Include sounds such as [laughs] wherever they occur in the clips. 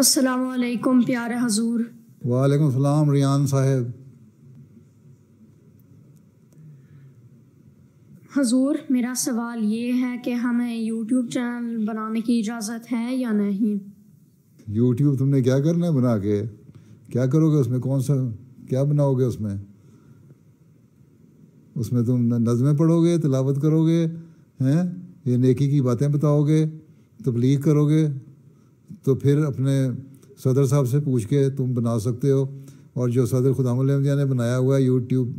असलकुम प्यारे हजूर वालेकुम सलाम रियान साहेब हजूर मेरा सवाल ये है कि हमें यूट्यूब चैनल बनाने की इजाज़त है या नहीं यूट्यूब तुमने क्या करना है बना के क्या करोगे उसमें कौन सा क्या बनाओगे उसमें उसमें तुम नज़में पढ़ोगे तलावत करोगे हैं ये नेकी की बातें बताओगे तबलीग करोगे तो फिर अपने सदर साहब से पूछ के तुम बना सकते हो और जो सदर अहमदिया ने बनाया हुआ है यूट्यूब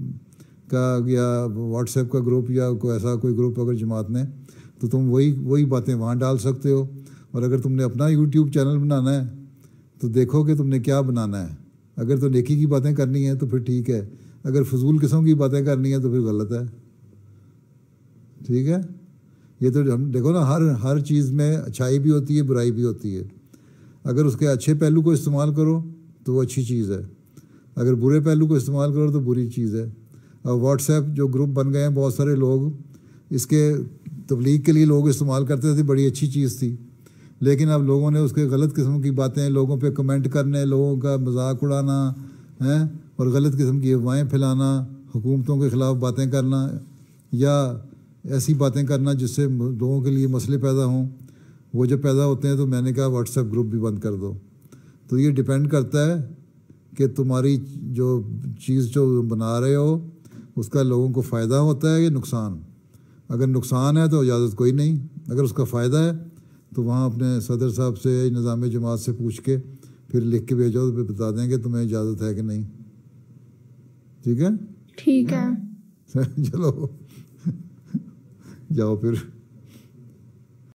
का या व्हाट्सएप का ग्रुप या कोई ऐसा कोई ग्रुप अगर जमात ने तो तुम वही वही बातें वहाँ डाल सकते हो और अगर तुमने अपना यूट्यूब चैनल बनाना है तो देखो कि तुमने क्या बनाना है अगर तो नेकी की बातें करनी है तो फिर ठीक है अगर फजूल किस्म की बातें करनी है तो फिर गलत है ठीक है ये तो हम देखो ना हर हर चीज़ में अच्छाई भी होती है बुराई भी होती है अगर उसके अच्छे पहलू को इस्तेमाल करो तो वो अच्छी चीज़ है अगर बुरे पहलू को इस्तेमाल करो तो बुरी चीज़ है और व्हाट्सएप जो ग्रुप बन गए हैं बहुत सारे लोग इसके तबलीग के लिए लोग इस्तेमाल करते थे बड़ी अच्छी चीज़ थी लेकिन अब लोगों ने उसके गलत किस्म की बातें लोगों पे कमेंट करने लोगों का मजाक उड़ाना हैं और गलत किस्म की अफवाहें फैलाना हुकूमतों के ख़िलाफ़ बातें करना या ऐसी बातें करना जिससे लोगों के लिए मसले पैदा हों वो जो पैदा होते हैं तो मैंने कहा व्हाट्सएप ग्रुप भी बंद कर दो तो ये डिपेंड करता है कि तुम्हारी जो चीज़ जो बना रहे हो उसका लोगों को फ़ायदा होता है या नुकसान अगर नुकसान है तो इजाज़त कोई नहीं अगर उसका फ़ायदा है तो वहाँ अपने सदर साहब से निज़ाम जमात से पूछ के फिर लिख के भेजो तो फिर बता देंगे तुम्हें इजाज़त है कि नहीं ठीक है ठीक है [laughs] चलो जाओ फिर